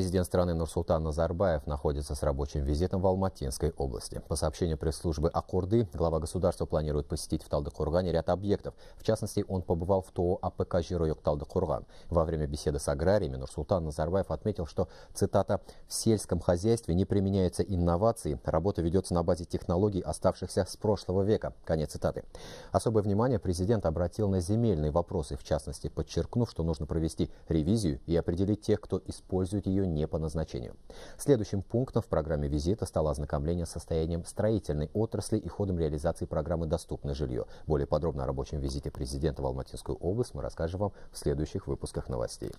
Президент страны Нурсултан Назарбаев находится с рабочим визитом в Алматинской области. По сообщению пресс-службы Аккорды, глава государства планирует посетить в Талдыкургане ряд объектов. В частности, он побывал в ТО АПК «Жироек Талдыкурган». Во время беседы с аграриями Нурсултан Назарбаев отметил, что, цитата, «в сельском хозяйстве не применяются инновации, работа ведется на базе технологий, оставшихся с прошлого века». Конец цитаты. Особое внимание президент обратил на земельные вопросы, в частности, подчеркнув, что нужно провести ревизию и определить тех, кто использует ее не по назначению. Следующим пунктом в программе визита стало ознакомление с состоянием строительной отрасли и ходом реализации программы «Доступное жилье». Более подробно о рабочем визите президента в Алматинскую область мы расскажем вам в следующих выпусках новостей.